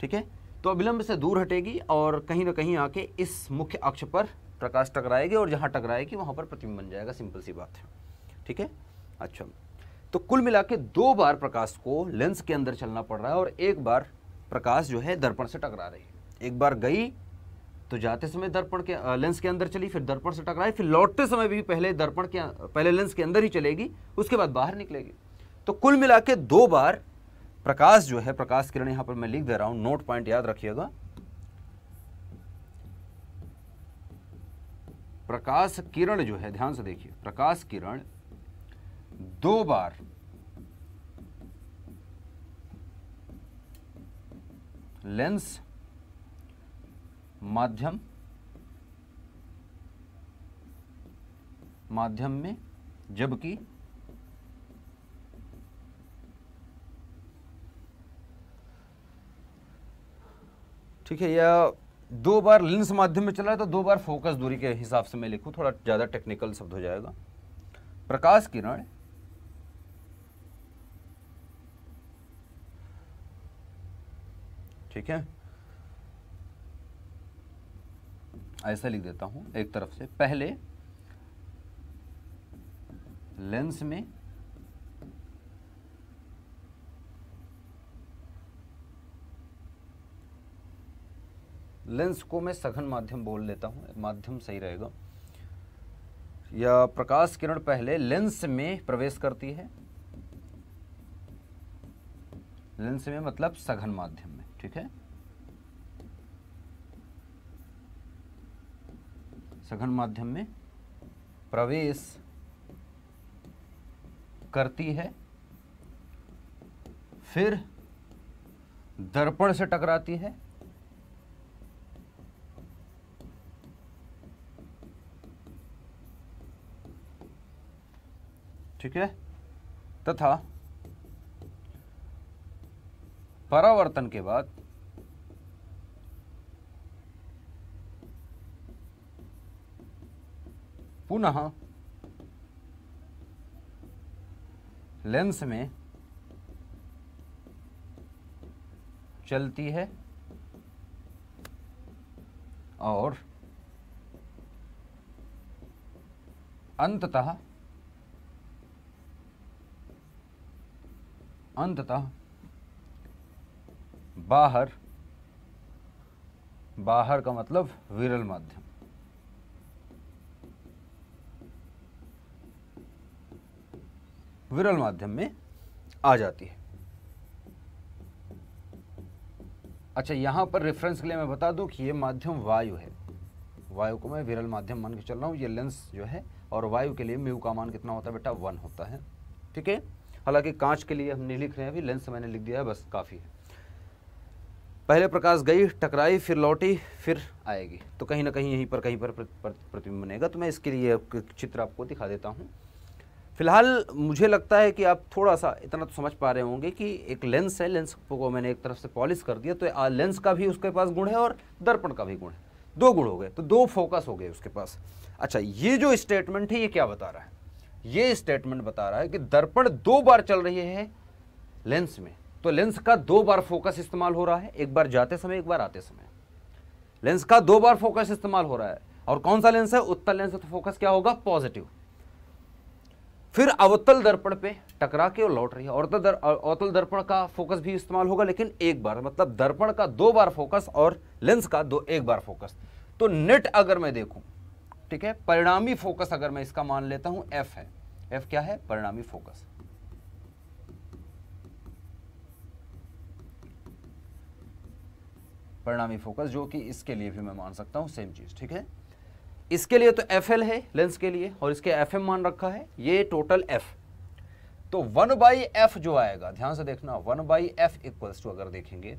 S1: ठीक है तो अविलंब से दूर हटेगी और कहीं ना कहीं आके इस मुख्य अक्ष पर प्रकाश टकराएगी और जहाँ टकराएगी वहाँ पर प्रतिबिंब बन जाएगा सिंपल सी बात है ठीक है अच्छा तो कुल मिला के दो बार प्रकाश को लेंस के अंदर चलना पड़ रहा है और एक बार प्रकाश जो है दर्पण से टकरा रही है एक बार गई तो जाते समय दर्पण के लेंस के अंदर चली फिर दर्पण से टकराई फिर लौटते समय भी पहले दर्पण के पहले लेंस के अंदर ही चलेगी उसके बाद बाहर निकलेगी तो कुल मिला के दो बार प्रकाश जो है प्रकाश किरण यहां पर मैं लिख दे रहा हूं नोट पॉइंट याद रखिएगा प्रकाश किरण जो है ध्यान से देखिए प्रकाश किरण दो बार लेंस माध्यम माध्यम में जबकि ठीक है या दो बार लेंस माध्यम में चला है तो दो बार फोकस दूरी के हिसाब से मैं लिखूँ थोड़ा ज़्यादा टेक्निकल शब्द हो जाएगा प्रकाश किरण ठीक है ऐसा लिख देता हूं एक तरफ से पहले लेंस में लेंस को मैं सघन माध्यम बोल लेता हूँ माध्यम सही रहेगा या प्रकाश किरण पहले लेंस में प्रवेश करती है लेंस में मतलब सघन माध्यम में ठीक है सघन माध्यम में प्रवेश करती है फिर दर्पण से टकराती है ठीक है तथा परावर्तन के बाद पुनः लेंस में चलती है और अंततः अंततः बाहर बाहर का मतलब विरल माध्यम विरल माध्यम में आ जाती है अच्छा यहां पर रेफरेंस के लिए मैं बता दूं कि यह माध्यम वायु है वायु को मैं विरल माध्यम मान के चल रहा हूं यह लेंस जो है और वायु के लिए म्यू का मान कितना होता है बेटा वन होता है ठीक है हालांकि कांच के लिए हम नहीं लिख रहे हैं अभी लेंस मैंने लिख दिया है बस काफ़ी है पहले प्रकाश गई टकराई फिर लौटी फिर आएगी तो कहीं ना कहीं यहीं पर कहीं पर प्रतिबिंब बनेगा तो मैं इसके लिए चित्र आपको दिखा देता हूँ फिलहाल मुझे लगता है कि आप थोड़ा सा इतना तो समझ पा रहे होंगे कि एक लेंस है लेंस को मैंने एक तरफ से पॉलिश कर दिया तो लेंस का भी उसके पास गुण है और दर्पण का भी गुण है दो गुण हो गए तो दो फोकस हो गए उसके पास अच्छा ये जो स्टेटमेंट है ये क्या बता रहा है ये स्टेटमेंट बता रहा है कि दर्पण दो बार चल रही है लेंस में तो लेंस का दो बार फोकस इस्तेमाल हो रहा है एक बार जाते समय एक बार आते समय लेंस का दो बार फोकस इस्तेमाल हो रहा है और कौन सा लेंस है उत्तर लेंस है तो फोकस क्या होगा पॉजिटिव फिर अवतल दर्पण पे टकरा के और लौट रही है अवतल तो दर, अवतल दर्पण का फोकस भी इस्तेमाल होगा लेकिन एक बार मतलब दर्पण का दो बार फोकस और लेंस का दो एक बार फोकस तो नेट अगर मैं देखूं ठीक है परिणामी फोकस अगर मैं इसका मान लेता हूं एफ है एफ क्या है परिणामी फोकस परिणामी फोकस जो कि इसके लिए भी मैं मान सकता हूं सेम चीज ठीक है इसके लिए तो एफ एल है लेंस के लिए और इसके एफ एम मान रखा है ये टोटल एफ तो वन बाई एफ जो आएगा ध्यान से देखना one by F equals to अगर देखेंगे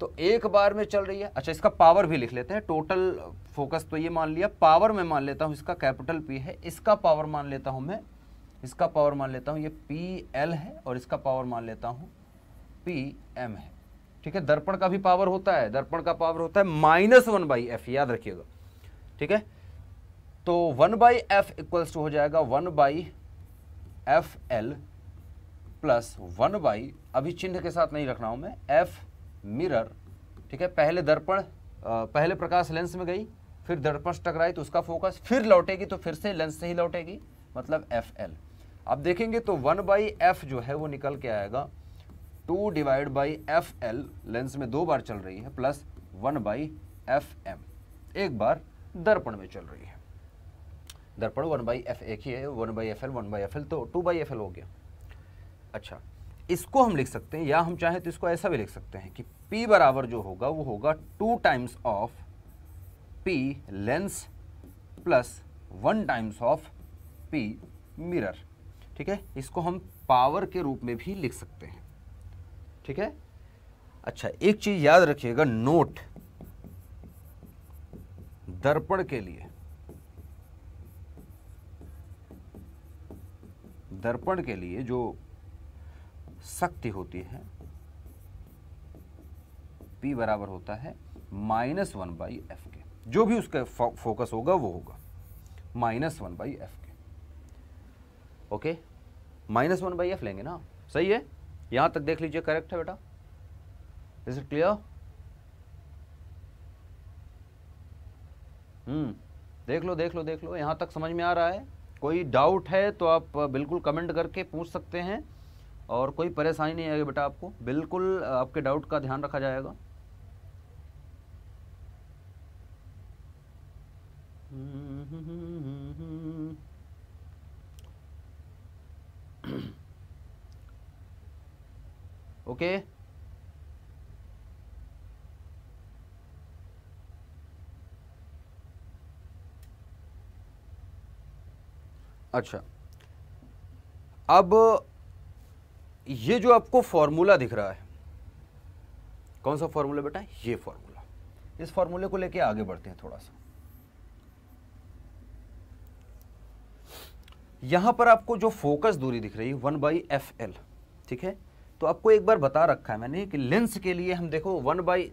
S1: तो एक बार में चल रही है अच्छा इसका पावर भी लिख लेते हैं टोटल फोकस तो ये मान लिया पावर में मान लेता हूँ इसका कैपिटल पी है इसका पावर मान लेता हूँ मैं इसका पावर मान लेता हूँ ये पी एल है और इसका पावर मान लेता हूँ पी एम है ठीक है दर्पण का भी पावर होता है दर्पण का पावर होता है माइनस वन बाई एफ याद रखिएगा ठीक है तो one by F equals to हो जाएगा one by F L plus one by अभी चिन्ह के साथ नहीं रख रहा हूं मैं एफ मिरर ठीक है पहले दर्पण पहले प्रकाश लेंस में गई फिर दर्पण टकराई तो उसका फोकस फिर लौटेगी तो फिर से लेंस से ही लौटेगी मतलब एफ एल अब देखेंगे तो वन बाई एफ जो है वो निकल के आएगा two divide by F L lens में दो बार चल रही है plus one by F M एक बार दर्पण में चल रही है दर्पण वन बाई एफ एक ही है one by F L one by F L तो टू बाई एफ एल हो गया अच्छा इसको हम लिख सकते हैं या हम चाहें तो इसको ऐसा भी लिख सकते हैं कि P बराबर जो होगा वो होगा two times of P lens plus one times of P mirror ठीक है इसको हम पावर के रूप में भी लिख सकते हैं ठीक है अच्छा एक चीज़ याद रखिएगा नोट दर्पण के लिए दर्पण के लिए जो शक्ति होती है P बराबर होता है माइनस वन बाई एफ के जो भी उसका फो, फोकस होगा वो होगा माइनस वन बाई एफ के okay minus one by F लेंगे ना सही है यहां तक देख लीजिए करेक्ट है बेटा इज इट क्लियर हम्म देख लो देख लो देख लो यहां तक समझ में आ रहा है कोई डाउट है तो आप बिल्कुल कमेंट करके पूछ सकते हैं और कोई परेशानी नहीं आएगी बेटा आपको बिल्कुल आपके डाउट का ध्यान रखा जाएगा ओके okay. अच्छा अब ये जो आपको फॉर्मूला दिख रहा है कौन सा फॉर्मूला बेटा ये फॉर्मूला इस फॉर्मूले को लेके आगे बढ़ते हैं थोड़ा सा यहां पर आपको जो फोकस दूरी दिख रही है वन बाई एफ एल ठीक है तो आपको एक बार बता रखा है मैंने कि लेंस के लिए हम देखो वन बाई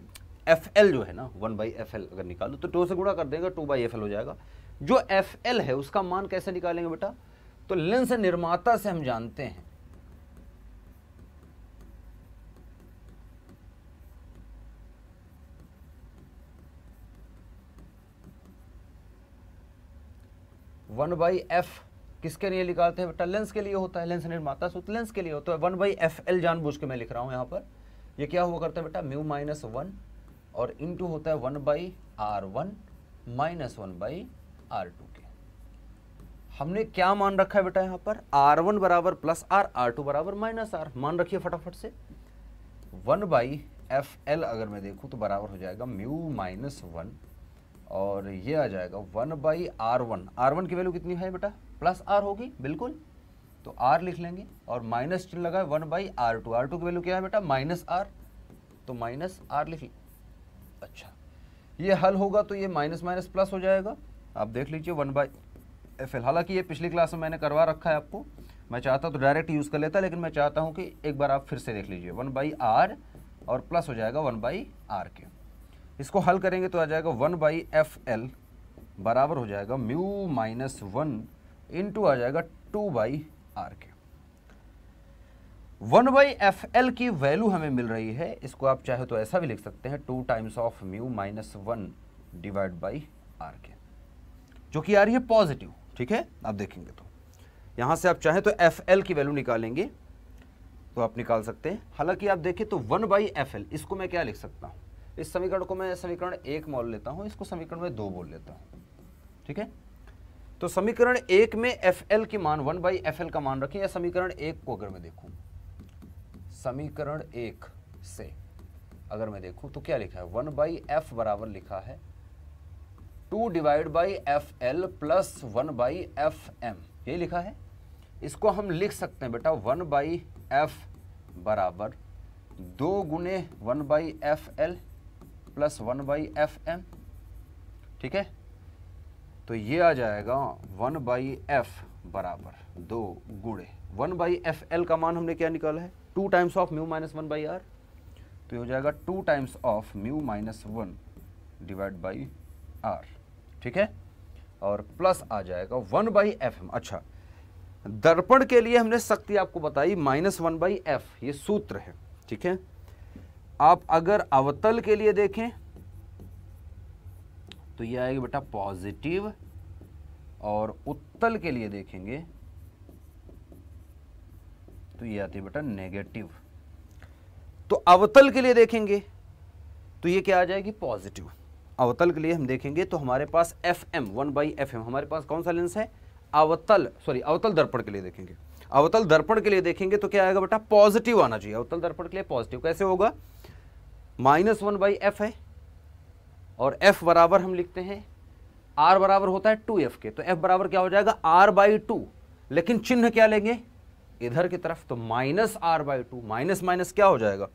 S1: एफ एल जो है ना वन बाई एफ एल अगर निकालो तो टू से गुणा कर देगा टू बाई एफ एल हो जाएगा जो एफ एल है उसका मान कैसे निकालेंगे बेटा तो लेंस निर्माता से हम जानते हैं वन बाई एफ किसके लिए निकालते हैं बेटा लेंस के लिए होता है लेंस निर्माता सूत्र लेंस के लिए होता है वन बाई एफ एल जानबूझ के मैं लिख रहा हूँ यहाँ पर ये यह क्या हुआ करता है बेटा म्यू माइनस वन और इनटू होता है one by R one minus one by R two के हमने क्या मान रखा है बेटा यहाँ पर आर वन बराबर प्लस आर आर टू बराबर माइनस आर मान रखिए फटाफट से वन बाई एफ एल अगर मैं देखूँ तो बराबर हो जाएगा म्यू माइनस वन और ये आ जाएगा one by R one R one की वैल्यू कितनी है बेटा प्लस आर होगी बिल्कुल तो आर लिख लेंगे और माइनस चिन्ह लगा है one by R two R two की वैल्यू क्या है बेटा माइनस आर तो माइनस आर लिख अच्छा ये हल होगा तो ये माइनस माइनस प्लस हो जाएगा आप देख लीजिए वन बाई एफ एल हालांकि ये पिछली क्लास में मैंने करवा रखा है आपको मैं चाहता तो डायरेक्ट यूज़ कर लेता लेकिन मैं चाहता हूँ कि एक बार आप फिर से देख लीजिए वन बाई आर और प्लस हो जाएगा वन बाई आर के इसको हल करेंगे तो आ जाएगा वन बाई एफ एल बराबर हो जाएगा म्यू माइनस वन इंटू आ जाएगा टू बाई आर के वन बाई एफ एल की वैल्यू हमें मिल रही है इसको आप चाहे तो ऐसा भी लिख सकते हैं two times of mu minus one divide by R के जो कि आ रही है पॉजिटिव ठीक है आप देखेंगे तो यहाँ से आप चाहे तो एफ एल की वैल्यू निकालेंगे तो आप निकाल सकते हैं हालांकि आप देखें तो वन बाई एफ एल इसको मैं क्या लिख सकता हूँ इस समीकरण को मैं समीकरण एक मोल लेता हूं इसको समीकरण में दो बोल लेता हूं ठीक है तो समीकरण एक में एफ एल की मान वन बाई एफ एल का मान रखें या समीकरण एक को अगर मैं देखूं समीकरण एक से अगर मैं देखूं तो क्या लिखा है वन बाई एफ बराबर लिखा है two divide by F L plus one by F M यही लिखा है इसको हम लिख सकते हैं बेटा वन बाई एफ बराबर दो गुने one by F L plus one by F M ठीक है तो ये आ जाएगा वन बाई एफ बराबर दो गुड़े वन बाई एफ एल का मान हमने क्या निकाला है two times of mu minus one by R तो ये हो जाएगा two times of mu minus one divide by R ठीक है और प्लस आ जाएगा वन बाई एफ एम अच्छा दर्पण के लिए हमने शक्ति आपको बताई माइनस वन बाई एफ ये सूत्र है ठीक है आप अगर अवतल के लिए देखें तो ये आएगी बेटा पॉजिटिव और उत्तल के लिए देखेंगे तो ये आती है बेटा नेगेटिव तो अवतल के लिए देखेंगे तो ये क्या आ जाएगी पॉजिटिव अवतल के लिए हम देखेंगे तो हमारे पास F M one by F M हमारे पास कौन सा लेंस है अवतल सॉरी अवतल दर्पण के लिए देखेंगे अवतल दर्पण के लिए देखेंगे तो क्या आएगा बेटा पॉजिटिव आना चाहिए अवतल दर्पण के लिए पॉजिटिव कैसे होगा माइनस वन बाई एफ है और एफ बराबर हम लिखते हैं आर बराबर होता है टू एफ के तो एफ बराबर क्या हो जाएगा आर बाई टू लेकिन चिन्ह क्या लेंगे इधर की तरफ तो minus R by two minus minus क्या हो जाएगा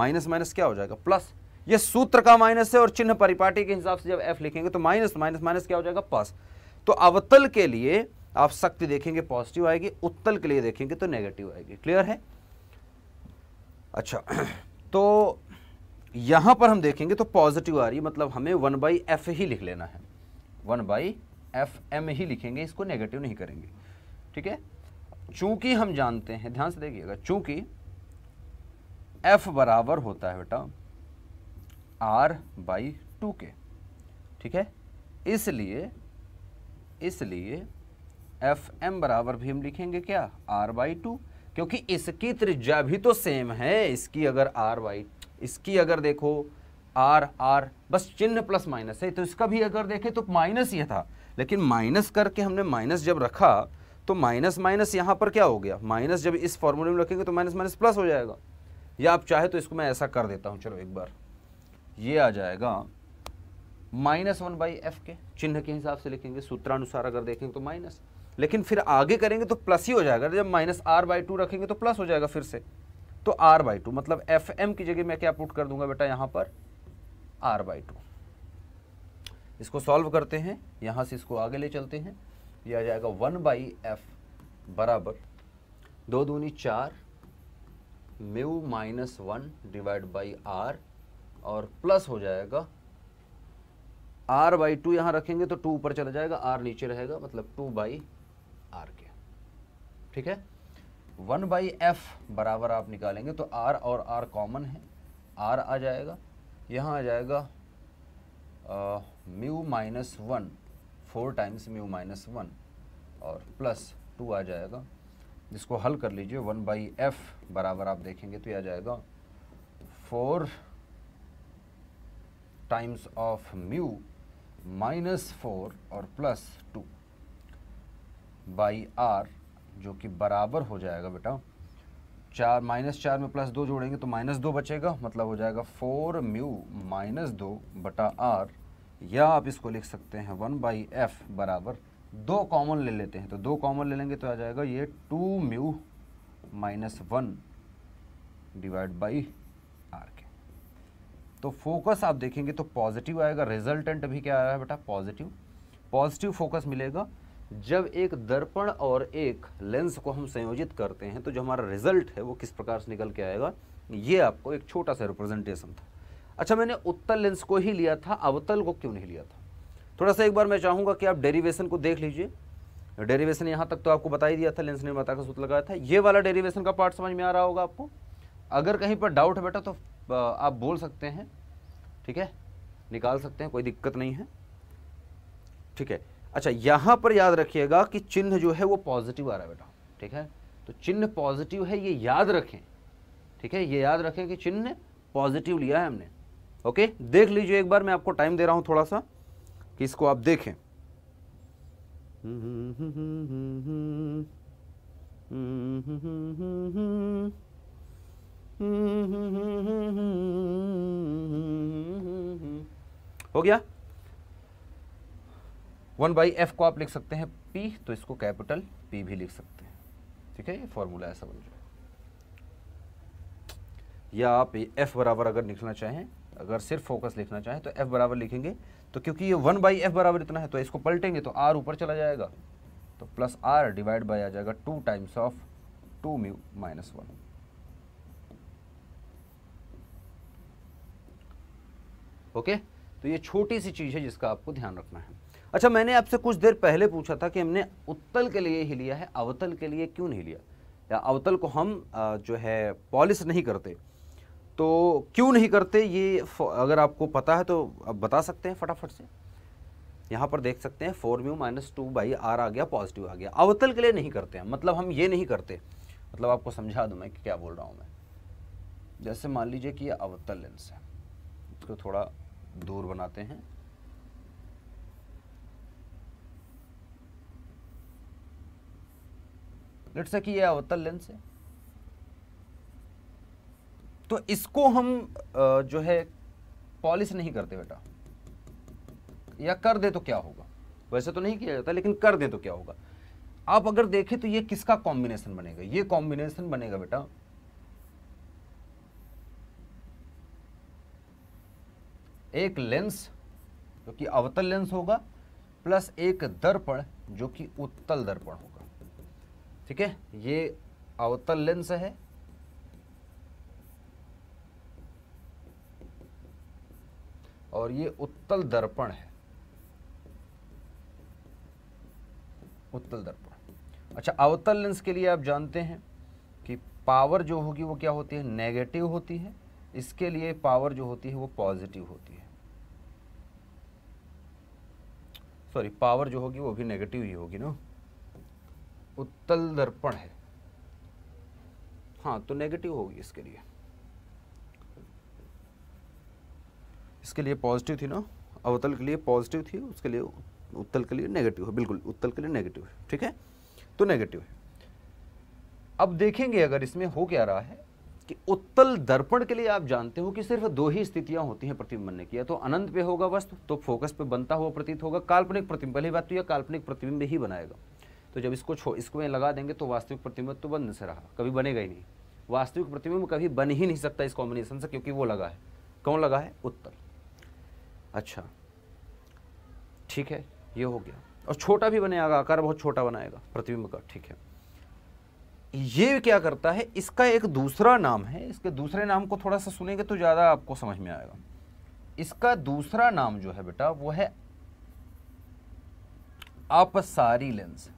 S1: माइनस माइनस क्या हो जाएगा प्लस ये सूत्र का माइनस है और चिन्ह परिपाटी के हिसाब से जब एफ लिखेंगे तो माइनस माइनस माइनस क्या हो जाएगा प्लस तो अवतल के लिए आप शक्ति देखेंगे पॉजिटिव आएगी उत्तल के लिए देखेंगे तो नेगेटिव आएगी क्लियर है अच्छा [CLEARS THROAT] तो यहां पर हम देखेंगे तो पॉजिटिव आ रही है मतलब हमें वन बाई एफ ही लिख लेना है वन बाई एफ एम ही लिखेंगे इसको नेगेटिव नहीं करेंगे ठीक है चूंकि हम जानते हैं ध्यान से देखिएगा चूंकि एफ बराबर होता है बेटा आर बाई टू के ठीक है इसलिए इसलिए एफ एम बराबर भी हम लिखेंगे क्या आर बाई टू क्योंकि इसकी त्रिज्या भी तो सेम है इसकी अगर आर बाई इसकी अगर देखो आर आर बस चिन्ह प्लस माइनस है तो इसका भी अगर देखें तो माइनस ही था लेकिन माइनस करके हमने माइनस जब रखा तो माइनस माइनस यहाँ पर क्या हो गया माइनस जब इस फॉर्मूले में रखेंगे तो माइनस माइनस प्लस हो जाएगा या आप चाहे तो इसको मैं ऐसा कर देता हूँ चलो एक बार ये आ जाएगा माइनस वन बाई एफ के चिन्ह के हिसाब से लिखेंगे सूत्रानुसार अगर देखेंगे तो माइनस लेकिन फिर आगे करेंगे तो प्लस ही हो जाएगा जब माइनस आर बाई टू रखेंगे तो प्लस हो जाएगा फिर से तो आर बाई टू मतलब एफ एम की जगह मैं क्या पुट कर दूंगा बेटा यहां पर आर बाई टू इसको सॉल्व करते हैं यहां से इसको आगे ले चलते हैं यह आ जाएगा वन बाई एफ बराबर दो दूनी चार mu minus one divide by R और प्लस हो जाएगा आर बाई टू यहाँ रखेंगे तो टू ऊपर चला जाएगा आर नीचे रहेगा मतलब टू बाई आर के ठीक है वन बाई एफ बराबर आप निकालेंगे तो आर और आर कॉमन है आर आ जाएगा यहाँ आ जाएगा mu minus one four times mu minus one और प्लस टू आ जाएगा जिसको हल कर लीजिए वन बाई एफ बराबर आप देखेंगे तो यह आ जाएगा four times of mu minus four और प्लस टू बाई आर जो कि बराबर हो जाएगा बेटा चार माइनस चार में प्लस दो जोड़ेंगे तो माइनस दो बचेगा मतलब हो जाएगा फोर म्यू माइनस दो बटा आर या आप इसको लिख सकते हैं वन बाई एफ बराबर दो कॉमन ले लेते हैं तो दो कॉमन ले लेंगे तो आ जाएगा ये two mu minus one divide by R के तो फोकस आप देखेंगे तो पॉजिटिव आएगा रिजल्टेंट अभी क्या आ रहा है बेटा पॉजिटिव पॉजिटिव फोकस मिलेगा जब एक दर्पण और एक लेंस को हम संयोजित करते हैं तो जो हमारा रिजल्ट है वो किस प्रकार से निकल के आएगा ये आपको एक छोटा सा रिप्रेजेंटेशन था अच्छा मैंने उत्तल लेंस को ही लिया था अवतल को क्यों नहीं लिया था थोड़ा सा एक बार मैं चाहूँगा कि आप डेरिवेशन को देख लीजिए डेरिवेशन यहाँ तक तो आपको बता ही दिया था लेंस निर्माता का सूत्र लगाया था ये वाला डेरिवेशन का पार्ट समझ में आ रहा होगा आपको अगर कहीं पर डाउट है बेटा तो आप बोल सकते हैं ठीक है निकाल सकते हैं कोई दिक्कत नहीं है ठीक है अच्छा यहां पर याद रखिएगा कि चिन्ह जो है वो पॉजिटिव आ रहा है बेटा ठीक है तो चिन्ह पॉजिटिव है ये याद रखें ठीक है ये याद रखें कि चिन्ह पॉजिटिव लिया है हमने ओके देख लीजिए एक बार मैं आपको टाइम दे रहा हूं थोड़ा सा कि इसको आप देखें हो गया वन बाई एफ को आप लिख सकते हैं पी तो इसको कैपिटल पी भी लिख सकते हैं ठीक है ये फॉर्मूला ऐसा बन जाए या आप एफ बराबर अगर लिखना चाहें अगर सिर्फ फोकस लिखना चाहें तो एफ बराबर लिखेंगे तो क्योंकि ये वन बाई एफ बराबर इतना है तो इसको पलटेंगे तो आर ऊपर चला जाएगा तो प्लस आर डिवाइड बाई आ जाएगा two times of two mu minus one okay तो ये छोटी सी चीज़ है जिसका आपको ध्यान रखना है अच्छा मैंने आपसे कुछ देर पहले पूछा था कि हमने उत्तल के लिए ही लिया है अवतल के लिए क्यों नहीं लिया या अवतल को हम जो है पॉलिश नहीं करते तो क्यों नहीं करते ये अगर आपको पता है तो आप बता सकते हैं फटाफट से यहाँ पर देख सकते हैं four mu minus two by R आ गया पॉजिटिव आ गया अवतल के लिए नहीं करते हैं मतलब हम ये नहीं करते मतलब आपको समझा दूँ मैं कि क्या बोल रहा हूँ मैं जैसे मान लीजिए कि ये अवतल लेंस है इसको थोड़ा दूर बनाते हैं लेट से कि यह अवतल लेंस है तो इसको हम जो है पॉलिश नहीं करते बेटा या कर दे तो क्या होगा वैसे तो नहीं किया जाता लेकिन कर दे तो क्या होगा आप अगर देखें तो ये किसका कॉम्बिनेशन बनेगा ये कॉम्बिनेशन बनेगा बेटा एक लेंस जो कि अवतल लेंस होगा प्लस एक दर्पण जो कि उत्तल दर्पण होगा ठीक है ये अवतल लेंस है और ये उत्तल दर्पण है उत्तल दर्पण अच्छा अवतल लेंस के लिए आप जानते हैं कि पावर जो होगी वो क्या होती है नेगेटिव होती है इसके लिए पावर जो होती है वो पॉजिटिव होती है सॉरी पावर जो होगी वो भी नेगेटिव ही होगी ना उत्तल दर्पण है हाँ तो नेगेटिव होगी इसके लिए इसके लिए पॉजिटिव थी ना अवतल के लिए पॉजिटिव थी उसके लिए उत्तल के लिए नेगेटिव है बिल्कुल उत्तल के लिए नेगेटिव है ठीक है तो नेगेटिव है अब देखेंगे अगर इसमें हो क्या रहा है कि उत्तल दर्पण के लिए आप जानते हो कि सिर्फ दो ही स्थितियां होती हैं प्रतिबिंब बनने की या तो अनंत पे होगा वस्तु तो फोकस पे बनता हुआ प्रतीत होगा काल्पनिक प्रतिबिंब पहली बात तो यह काल्पनिक प्रतिबिंब ही बनाएगा तो जब इसको छो इसको में लगा देंगे तो वास्तविक प्रतिबिंब तो बंद से रहा कभी बनेगा ही नहीं वास्तविक प्रतिबिंब कभी बन ही नहीं सकता इस कॉम्बिनेशन से क्योंकि वो लगा है कौन लगा है उत्तल अच्छा ठीक है ये हो गया और छोटा भी बनेगा आकार बहुत छोटा बनाएगा प्रतिबिंब का ठीक है ये क्या करता है इसका एक दूसरा नाम है इसके दूसरे नाम को थोड़ा सा सुनेंगे तो ज़्यादा आपको समझ में आएगा इसका दूसरा नाम जो है बेटा वो है अपसारी लेंस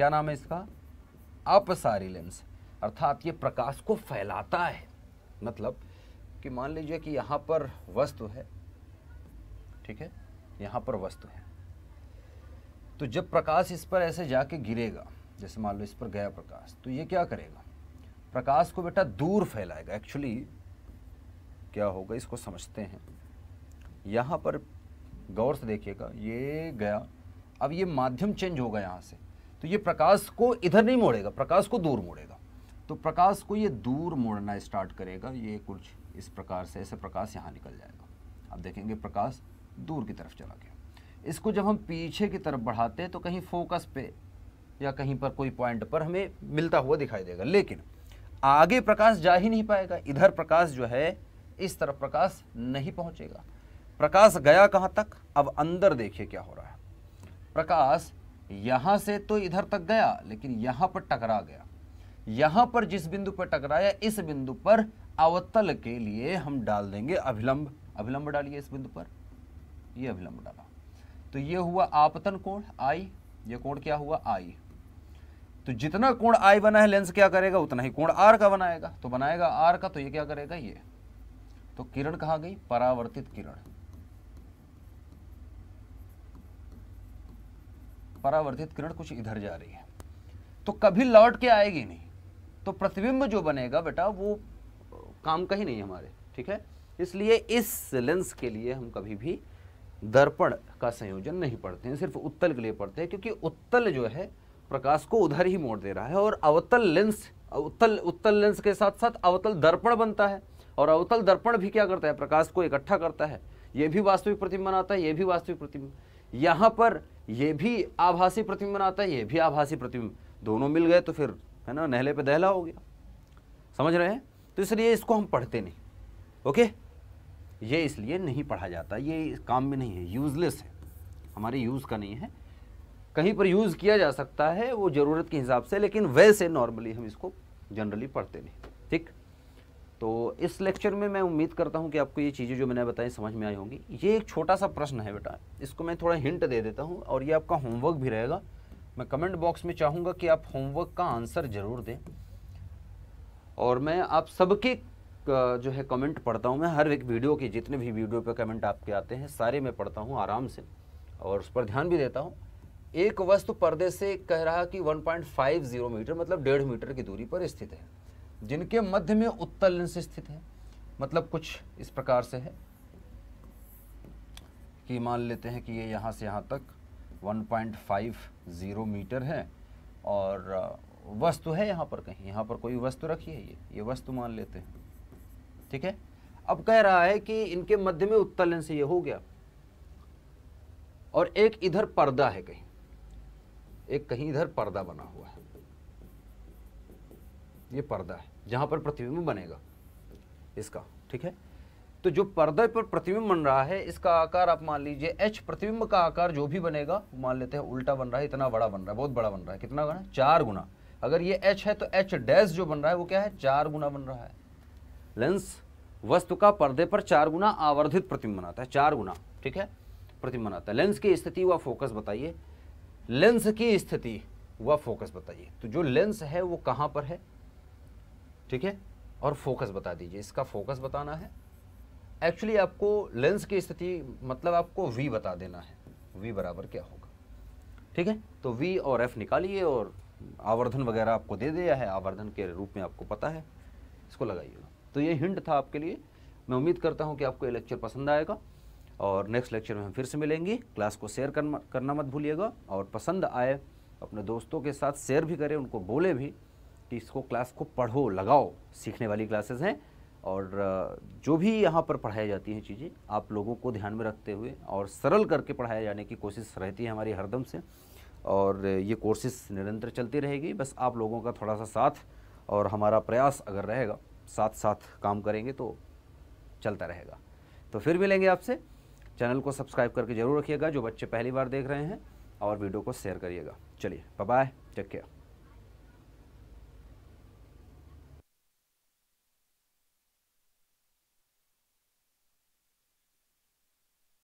S1: क्या नाम है इसका अपसारी लेंस अर्थात ये प्रकाश को फैलाता है मतलब कि मान लीजिए कि यहाँ पर वस्तु है ठीक है यहाँ पर वस्तु है तो जब प्रकाश इस पर ऐसे जाके गिरेगा जैसे मान लो इस पर गया प्रकाश तो ये क्या करेगा प्रकाश को बेटा दूर फैलाएगा एक्चुअली क्या होगा इसको समझते हैं यहाँ पर गौर से देखिएगा ये गया अब ये माध्यम चेंज होगा यहाँ से तो ये प्रकाश को इधर नहीं मोड़ेगा प्रकाश को दूर मोड़ेगा तो प्रकाश को ये दूर मोड़ना स्टार्ट करेगा ये कुछ इस प्रकार से ऐसे प्रकाश यहाँ निकल जाएगा अब देखेंगे प्रकाश दूर की तरफ चला गया इसको जब हम पीछे की तरफ बढ़ाते हैं तो कहीं फोकस पे या कहीं पर कोई पॉइंट पर हमें मिलता हुआ दिखाई देगा लेकिन आगे प्रकाश जा ही नहीं पाएगा इधर प्रकाश जो है इस तरफ प्रकाश नहीं पहुंचेगा प्रकाश गया कहाँ तक अब अंदर देखिए क्या हो रहा है प्रकाश यहां से तो इधर तक गया लेकिन यहां पर टकरा गया यहां पर जिस बिंदु पर टकराया इस बिंदु पर अवतल के लिए हम डाल देंगे अभिलंब अभिलंब डालिए इस बिंदु पर ये अभिलंब डाला तो ये हुआ आपतन कोण आई ये कोण क्या हुआ आई तो जितना कोण आई बना है लेंस क्या करेगा उतना ही कोण आर का बनाएगा तो बनाएगा आर का तो ये क्या करेगा ये तो किरण कहा गई परावर्तित किरण परावर्तित किरण कुछ इधर जा रही है तो कभी लौट के आएगी नहीं तो प्रतिबिंब जो बनेगा बेटा वो काम का ही नहीं हमारे ठीक है इसलिए इस लेंस के लिए हम कभी भी दर्पण का संयोजन नहीं पढ़ते हैं सिर्फ उत्तल के लिए पढ़ते हैं क्योंकि उत्तल जो है प्रकाश को उधर ही मोड़ दे रहा है और अवतल लेंस उत्तल उत्तल लेंस के साथ साथ अवतल दर्पण बनता है और अवतल दर्पण भी क्या करता है प्रकाश को इकट्ठा करता है ये भी वास्तविक प्रतिबिंब बनाता है ये भी वास्तविक प्रतिबिंब यहाँ पर यह भी आभासी प्रतिबिंब बनाता है ये भी आभासी प्रतिबिंब दोनों मिल गए तो फिर है ना नहले पे दहला हो गया समझ रहे हैं तो इसलिए इसको हम पढ़ते नहीं ओके ये इसलिए नहीं पढ़ा जाता ये काम में नहीं है यूज़लेस है हमारे यूज़ का नहीं है कहीं पर यूज़ किया जा सकता है वो ज़रूरत के हिसाब से लेकिन वैसे नॉर्मली हम इसको जनरली पढ़ते नहीं ठीक तो इस लेक्चर में मैं उम्मीद करता हूँ कि आपको ये चीज़ें जो मैंने बताई समझ में आई होंगी ये एक छोटा सा प्रश्न है बेटा इसको मैं थोड़ा हिंट दे देता हूँ और ये आपका होमवर्क भी रहेगा मैं कमेंट बॉक्स में चाहूँगा कि आप होमवर्क का आंसर ज़रूर दें और मैं आप सबके जो है कमेंट पढ़ता हूँ मैं हर एक वीडियो के जितने भी वीडियो पर कमेंट आपके आते हैं सारे मैं पढ़ता हूँ आराम से और उस पर ध्यान भी देता हूँ एक वस्तु पर्दे से कह रहा कि 1.50 मीटर मतलब डेढ़ मीटर की दूरी पर स्थित है जिनके मध्य में उत्तल लेंस स्थित है मतलब कुछ इस प्रकार से है कि मान लेते हैं कि ये यहाँ से यहाँ तक 1.50 मीटर है और वस्तु है यहाँ पर कहीं यहाँ पर कोई वस्तु रखी है ये ये वस्तु मान लेते हैं ठीक है अब कह रहा है कि इनके मध्य में उत्तल से ये हो गया और एक इधर पर्दा है कहीं एक कहीं इधर पर्दा बना हुआ है ये पर्दा है जहां पर प्रतिबिंब बनेगा इसका ठीक है तो जो पर्दे पर प्रतिबिंब बन रहा है इसका आकार आप मान लीजिए एच प्रतिबिंब का आकार जो भी बनेगा मान लेते हैं उल्टा बन रहा है इतना बड़ा बन रहा है बहुत बड़ा बन रहा है कितना बना चार गुना अगर ये एच है तो एच डैश जो बन रहा है वो क्या है चार गुना बन रहा है लेंस वस्तु का पर्दे पर चार गुना आवर्धित प्रतिबिंब बनाता है चार गुना ठीक है प्रतिबिंब बनाता है लेंस की स्थिति व फोकस बताइए लेंस की स्थिति व फोकस बताइए तो जो लेंस है वो कहाँ पर है ठीक है और फोकस बता दीजिए इसका फोकस बताना है एक्चुअली आपको लेंस की स्थिति मतलब आपको वी बता देना है वी बराबर क्या होगा ठीक है तो वी और एफ निकालिए और आवर्धन वगैरह आपको दे दिया है आवर्धन के रूप में आपको पता है इसको लगाइएगा तो ये हिंट था आपके लिए मैं उम्मीद करता हूँ कि आपको ये लेक्चर पसंद आएगा और नेक्स्ट लेक्चर में हम फिर से मिलेंगे क्लास को शेयर करना करना मत भूलिएगा और पसंद आए अपने दोस्तों के साथ शेयर भी करें उनको बोले भी इसको क्लास को पढ़ो लगाओ सीखने वाली क्लासेस हैं और जो भी यहाँ पर पढ़ाई जाती हैं चीज़ें आप लोगों को ध्यान में रखते हुए और सरल करके पढ़ाए जाने की कोशिश रहती है हमारी हरदम से और ये कोर्सेस निरंतर चलती रहेगी बस आप लोगों का थोड़ा सा साथ और हमारा प्रयास अगर रहेगा साथ साथ काम करेंगे तो चलता रहेगा तो फिर मिलेंगे आपसे चैनल को सब्सक्राइब करके ज़रूर रखिएगा जो बच्चे पहली बार देख रहे हैं और वीडियो को शेयर करिएगा चलिए बाय टेक केयर